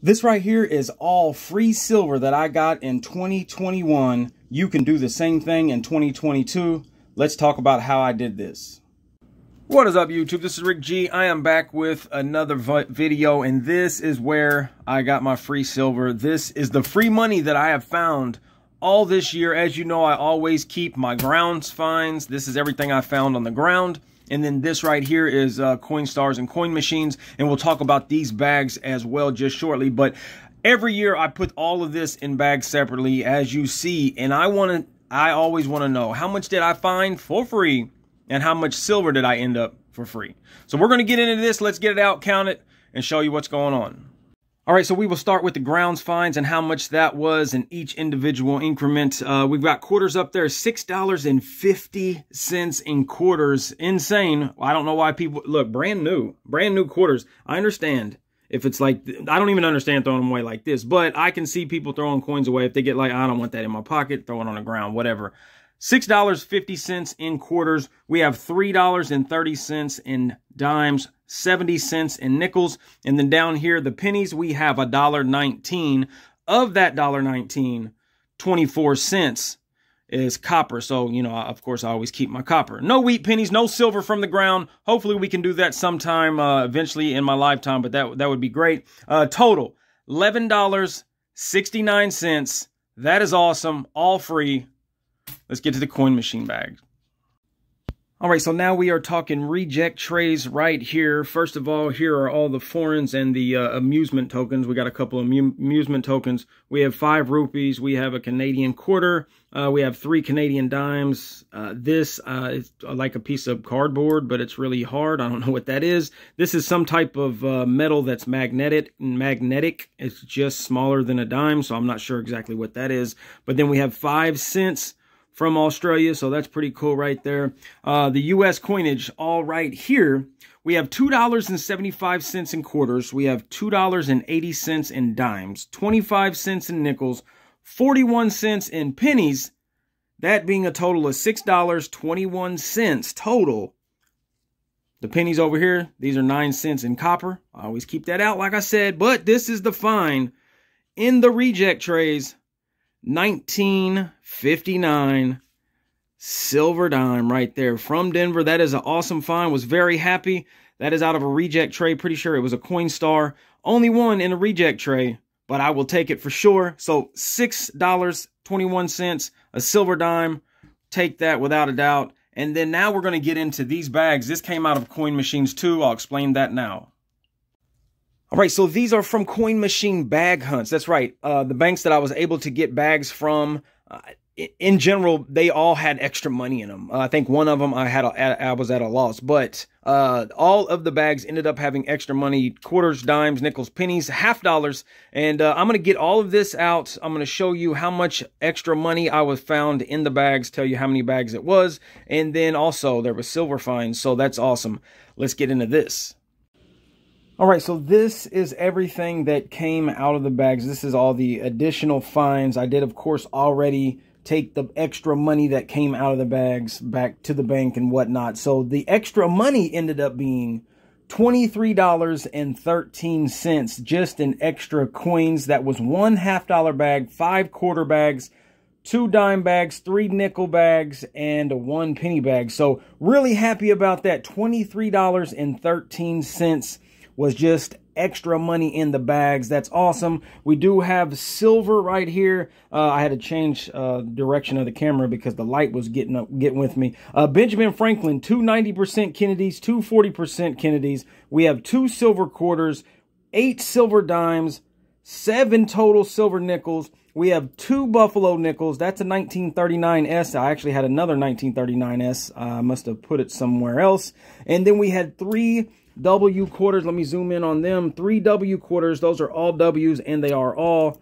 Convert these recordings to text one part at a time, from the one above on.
This right here is all free silver that I got in 2021. You can do the same thing in 2022. Let's talk about how I did this. What is up YouTube? This is Rick G. I am back with another video and this is where I got my free silver. This is the free money that I have found all this year. As you know, I always keep my grounds finds. This is everything I found on the ground. And then this right here is uh, stars and Coin Machines. And we'll talk about these bags as well just shortly. But every year I put all of this in bags separately, as you see. And I want to, I always want to know how much did I find for free and how much silver did I end up for free. So we're going to get into this. Let's get it out, count it, and show you what's going on. All right, so we will start with the grounds fines and how much that was in each individual increment. Uh, we've got quarters up there, $6.50 in quarters. Insane. I don't know why people, look, brand new, brand new quarters. I understand if it's like, I don't even understand throwing them away like this, but I can see people throwing coins away if they get like, I don't want that in my pocket, throw it on the ground, whatever. $6.50 in quarters. We have $3.30 in dimes, 70 cents in nickels. And then down here, the pennies, we have a dollar 19. Of that dollar 19, 24 cents is copper. So, you know, of course, I always keep my copper. No wheat pennies, no silver from the ground. Hopefully we can do that sometime uh, eventually in my lifetime, but that, that would be great. Uh, total, $11.69. That is awesome. All free. Let's get to the coin machine bag. All right, so now we are talking reject trays right here. First of all, here are all the foreigns and the uh, amusement tokens. We got a couple of amusement tokens. We have five rupees. We have a Canadian quarter. Uh, we have three Canadian dimes. Uh, this uh, is like a piece of cardboard, but it's really hard. I don't know what that is. This is some type of uh, metal that's magnetic. Magnetic. It's just smaller than a dime, so I'm not sure exactly what that is. But then we have five cents from Australia, so that's pretty cool right there. Uh, the U.S. coinage, all right here, we have $2.75 in quarters, we have $2.80 in dimes, 25 cents in nickels, 41 cents in pennies, that being a total of $6.21 total. The pennies over here, these are 9 cents in copper. I always keep that out, like I said, but this is the fine in the reject trays 1959 silver dime right there from Denver. That is an awesome find. Was very happy. That is out of a reject tray. Pretty sure it was a Coin Star. Only one in a reject tray, but I will take it for sure. So $6.21, a silver dime. Take that without a doubt. And then now we're going to get into these bags. This came out of Coin Machines too. I'll explain that now. All right, so these are from Coin Machine bag hunts. That's right. Uh, the banks that I was able to get bags from, uh, in general, they all had extra money in them. Uh, I think one of them I had a, I was at a loss, but uh, all of the bags ended up having extra money: quarters, dimes, nickels, pennies, half dollars. And uh, I'm gonna get all of this out. I'm gonna show you how much extra money I was found in the bags. Tell you how many bags it was, and then also there was silver finds. So that's awesome. Let's get into this. All right, so this is everything that came out of the bags. This is all the additional fines. I did, of course, already take the extra money that came out of the bags back to the bank and whatnot. So the extra money ended up being $23.13 just in extra coins. That was one half dollar bag, five quarter bags, two dime bags, three nickel bags, and one penny bag. So really happy about that. $23.13 was just extra money in the bags. That's awesome. We do have silver right here. Uh, I had to change uh, direction of the camera because the light was getting up, getting with me. Uh, Benjamin Franklin, 290% Kennedys, 240% Kennedys. We have two silver quarters, eight silver dimes, seven total silver nickels, we have two Buffalo nickels. That's a 1939S. I actually had another 1939S. I uh, must have put it somewhere else. And then we had three W quarters. Let me zoom in on them. Three W quarters. Those are all Ws, and they are all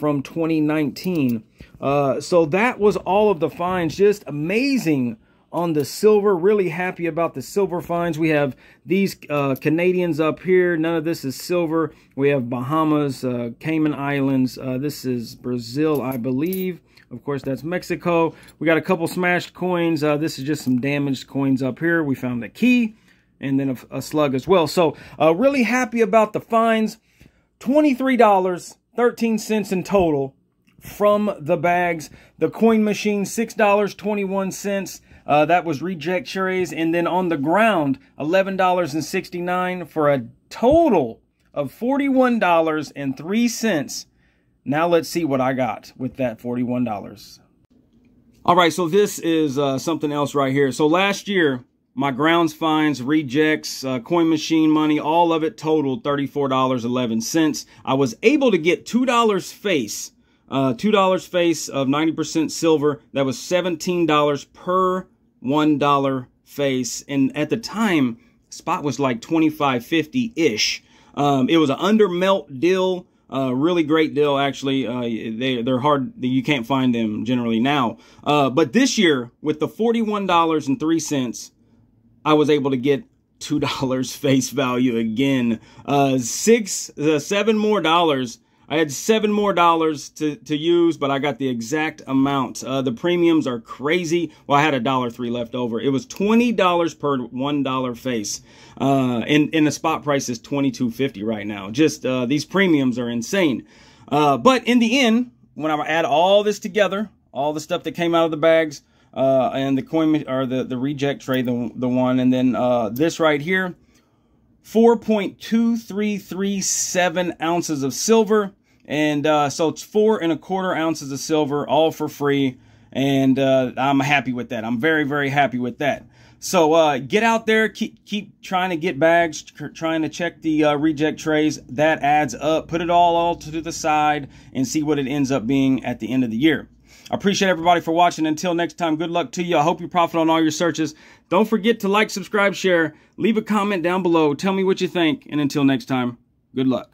from 2019. Uh, so that was all of the finds. Just amazing on the silver. Really happy about the silver finds. We have these uh, Canadians up here. None of this is silver. We have Bahamas, uh, Cayman Islands. Uh, this is Brazil, I believe. Of course, that's Mexico. We got a couple smashed coins. Uh, this is just some damaged coins up here. We found the key and then a, a slug as well. So uh, really happy about the finds. $23.13 in total from the bags. The coin machine, $6.21. Uh, that was Reject Cherries. And then on the ground, $11.69 for a total of $41.03. Now let's see what I got with that $41. All right, so this is uh, something else right here. So last year, my grounds fines, rejects, uh, coin machine money, all of it totaled $34.11. I was able to get $2 face, uh, $2 face of 90% silver. That was $17 per $1 face. And at the time, spot was like 25.50-ish. Um, it was an under melt deal. Uh, really great deal, actually. Uh, they, they're hard. You can't find them generally now. Uh, but this year, with the $41.03, I was able to get $2 face value again. Uh, six, uh, seven more dollars I had seven more dollars to, to use, but I got the exact amount. Uh, the premiums are crazy. Well, I had a dollar three left over. It was twenty dollars per one dollar face, uh, and and the spot price is twenty two fifty right now. Just uh, these premiums are insane. Uh, but in the end, when I add all this together, all the stuff that came out of the bags uh, and the coin or the the reject tray, the the one, and then uh, this right here. 4.2337 ounces of silver. And uh, so it's four and a quarter ounces of silver, all for free. And uh, I'm happy with that. I'm very, very happy with that. So uh, get out there, keep keep trying to get bags, trying to check the uh, reject trays. That adds up. Put it all all to the side and see what it ends up being at the end of the year. I appreciate everybody for watching. Until next time, good luck to you. I hope you profit on all your searches. Don't forget to like, subscribe, share, leave a comment down below. Tell me what you think. And until next time, good luck.